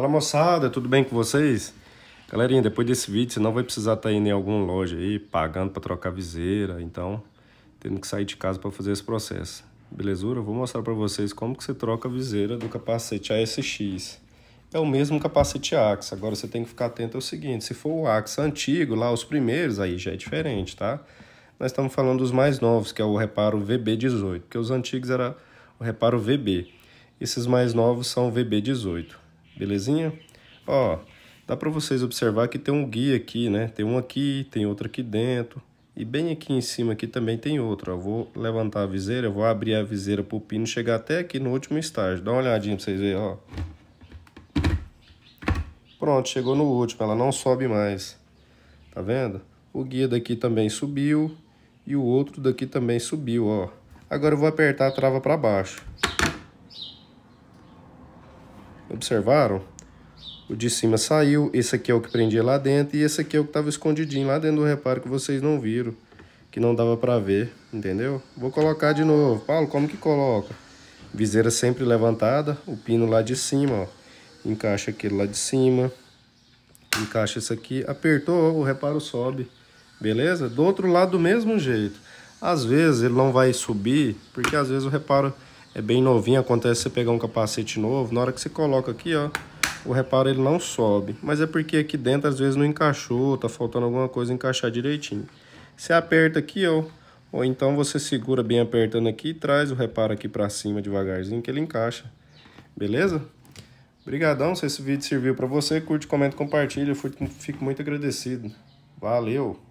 Fala moçada, tudo bem com vocês? Galerinha, depois desse vídeo você não vai precisar estar tá indo em alguma loja aí pagando para trocar viseira, então tendo que sair de casa para fazer esse processo. Belezura? Eu vou mostrar para vocês como que você troca a viseira do capacete ASX. É o mesmo capacete AXA, agora você tem que ficar atento ao seguinte, se for o AXA antigo, lá os primeiros, aí já é diferente, tá? Nós estamos falando dos mais novos, que é o reparo VB18, porque os antigos era o reparo VB. Esses mais novos são o VB18 belezinha? Ó, dá para vocês observar que tem um guia aqui, né? Tem um aqui, tem outro aqui dentro. E bem aqui em cima aqui também tem outro. Eu vou levantar a viseira, vou abrir a viseira para o pino chegar até aqui no último estágio. Dá uma olhadinha pra vocês verem, ó. Pronto, chegou no último, ela não sobe mais. Tá vendo? O guia daqui também subiu e o outro daqui também subiu, ó. Agora eu vou apertar a trava para baixo. Observaram? O de cima saiu, esse aqui é o que prendia lá dentro e esse aqui é o que estava escondidinho lá dentro do reparo que vocês não viram, que não dava para ver, entendeu? Vou colocar de novo. Paulo, como que coloca? Viseira sempre levantada, o pino lá de cima, ó. Encaixa aquele lá de cima, encaixa esse aqui, apertou, o reparo sobe, beleza? Do outro lado do mesmo jeito. Às vezes ele não vai subir, porque às vezes o reparo é bem novinho, acontece você pegar um capacete novo, na hora que você coloca aqui, ó, o reparo ele não sobe. Mas é porque aqui dentro às vezes não encaixou, tá faltando alguma coisa encaixar direitinho. Você aperta aqui, ó, ou então você segura bem apertando aqui e traz o reparo aqui pra cima devagarzinho que ele encaixa. Beleza? Obrigadão se esse vídeo serviu pra você. Curte, comenta, compartilha. Eu fico muito agradecido. Valeu!